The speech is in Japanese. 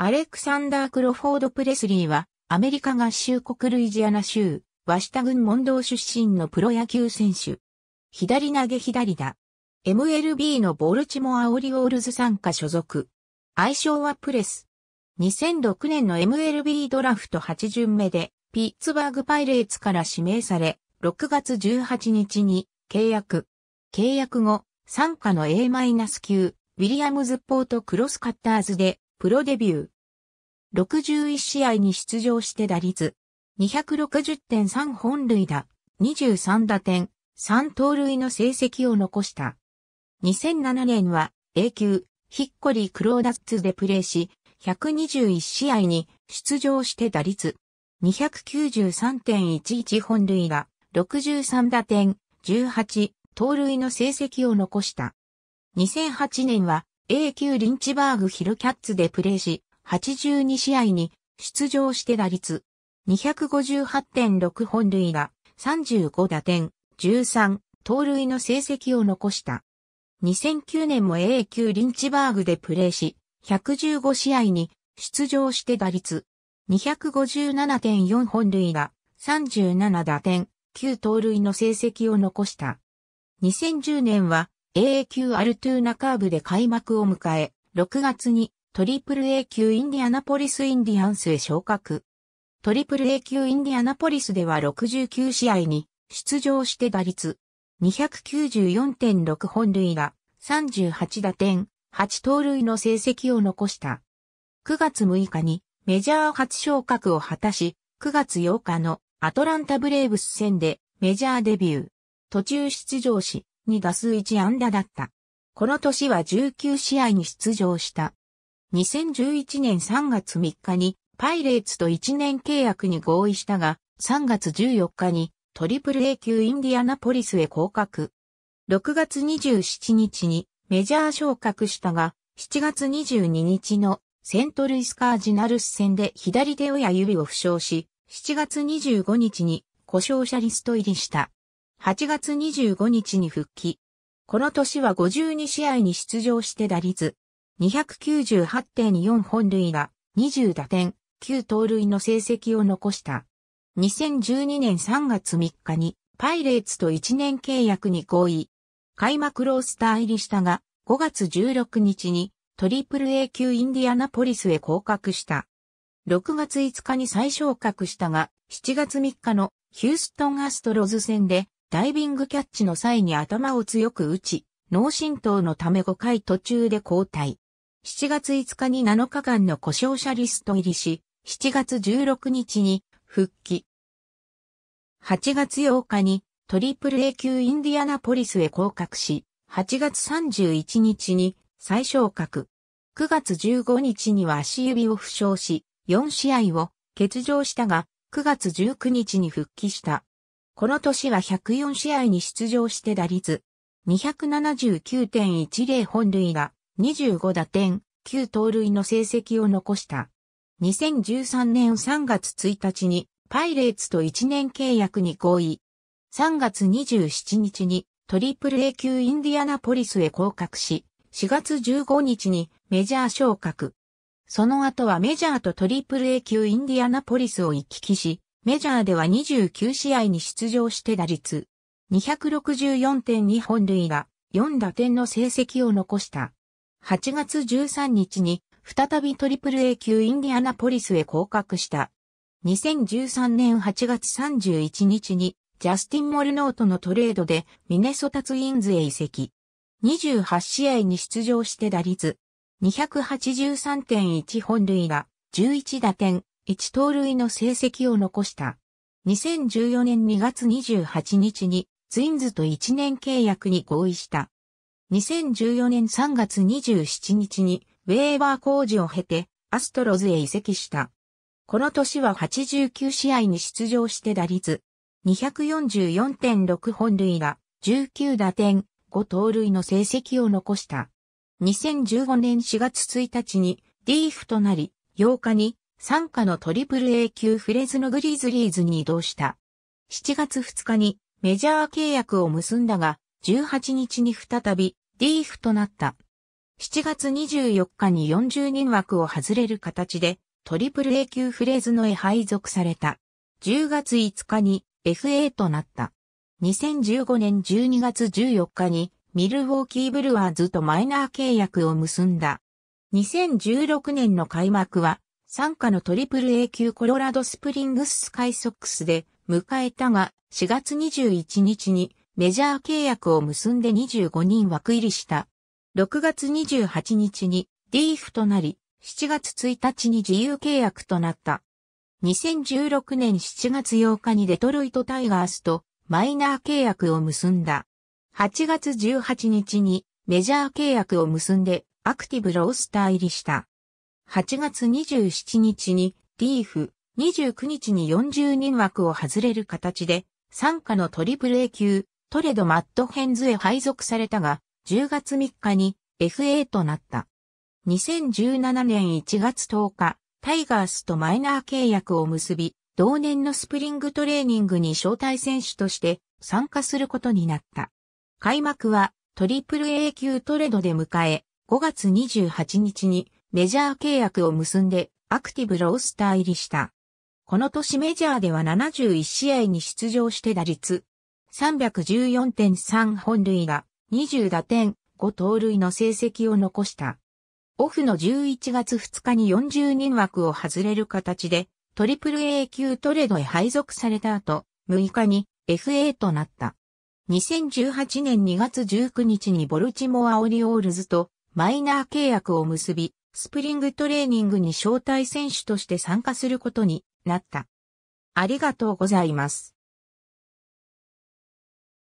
アレクサンダー・クロフォード・プレスリーは、アメリカ合衆国ルイジアナ州、ワシタ郡モンドー出身のプロ野球選手。左投げ左打。MLB のボルチモア・オリオールズ参加所属。愛称はプレス。2006年の MLB ドラフト8巡目で、ピッツバーグパイレーツから指名され、6月18日に契約。契約後、参加の A- 級、ウィリアムズポートクロスカッターズでプロデビュー。61試合に出場して打率。260.3本塁打、23打点、3盗塁の成績を残した。2007年は A 級、ヒッコリー・クローダッツでプレーし、121試合に出場して打率。293.11本塁打、63打点、18、盗塁の成績を残した。2008年は A 級リンチバーグヒルキャッツでプレーし、82試合に出場して打率258.6本塁打、35打点、13盗塁の成績を残した。2009年も A 級リンチバーグでプレーし、115試合に出場して打率257.4本塁打、37打点、9盗塁の成績を残した。2010年は AA 級アルトゥーナカーブで開幕を迎え、6月にトリプル A 級インディアナポリスインディアンスへ昇格。トリプル A 級インディアナポリスでは69試合に出場して打率294.6本塁打、38打点、8盗塁の成績を残した。9月6日にメジャー初昇格を果たし、9月8日のアトランタブレーブス戦でメジャーデビュー。途中出場し、に打数1安打だった。この年は19試合に出場した。2011年3月3日にパイレーツと1年契約に合意したが、3月14日にトリプル A 級インディアナポリスへ降格。6月27日にメジャー昇格したが、7月22日のセントルイスカージナルス戦で左手親指を負傷し、7月25日に故障者リスト入りした。8月25日に復帰。この年は52試合に出場して打率2 9 8 4本塁打、20打点、9盗塁の成績を残した。2012年3月3日にパイレーツと1年契約に合意。開幕ロースター入りしたが、5月16日にトリプル A 級インディアナポリスへ降格した。6月5日に再昇格したが、7月3日のヒューストンアストロズ戦でダイビングキャッチの際に頭を強く打ち、脳震盪のため5回途中で交代。7月5日に7日間の故障者リスト入りし、7月16日に復帰。8月8日にトリプル A 級インディアナポリスへ降格し、8月31日に再昇格。9月15日には足指を負傷し、4試合を欠場したが、9月19日に復帰した。この年は104試合に出場して打率279.10本塁打、25打点、9盗塁の成績を残した。2013年3月1日にパイレーツと1年契約に合意。3月27日にトリプル A 級インディアナポリスへ降格し、4月15日にメジャー昇格。その後はメジャーとトリプル A 級インディアナポリスを行き来し、メジャーでは29試合に出場して打率264.2本塁打4打点の成績を残した。8月13日に再びトリプル A 級インディアナポリスへ降格した。2013年8月31日にジャスティン・モルノートのトレードでミネソタツインズへ移籍。28試合に出場して打率283.1本塁打11打点1盗塁の成績を残した。2014年2月28日にツインズと1年契約に合意した。2014年3月27日にウェーバー工事を経てアストロズへ移籍した。この年は89試合に出場して打率244.6本塁打、19打点、5盗塁の成績を残した。2015年4月1日にリーフとなり、8日に参加のトリプル A 級フレズのグリズリーズに移動した。7月2日にメジャー契約を結んだが、18日に再びディーフとなった。7月24日に40人枠を外れる形で、トリプル A 級フレーズのへ配属された。10月5日に FA となった。2015年12月14日にミルウォーキーブルワーズとマイナー契約を結んだ。2016年の開幕は参加のトリプル A 級コロラドスプリングススカイソックスで迎えたが、4月21日にメジャー契約を結んで25人枠入りした。6月28日にーフとなり、7月1日に自由契約となった。2016年7月8日にデトロイトタイガースとマイナー契約を結んだ。8月18日にメジャー契約を結んでアクティブロースター入りした。8月27日にリーフ、29日に4人枠を外れる形で、参加のトリプル A 級、トレド・マット・ヘンズへ配属されたが、10月3日に FA となった。2017年1月10日、タイガースとマイナー契約を結び、同年のスプリングトレーニングに招待選手として参加することになった。開幕はトリプル A 級トレードで迎え、5月28日にメジャー契約を結んでアクティブロースター入りした。この年メジャーでは71試合に出場して打率314.3本塁打、20打点、5盗塁の成績を残した。オフの11月2日に40人枠を外れる形で、トリプル A 級トレードへ配属された後、6日に FA となった。2018年2月19日にボルチモアオリオールズとマイナー契約を結び、スプリングトレーニングに招待選手として参加することになった。ありがとうございます。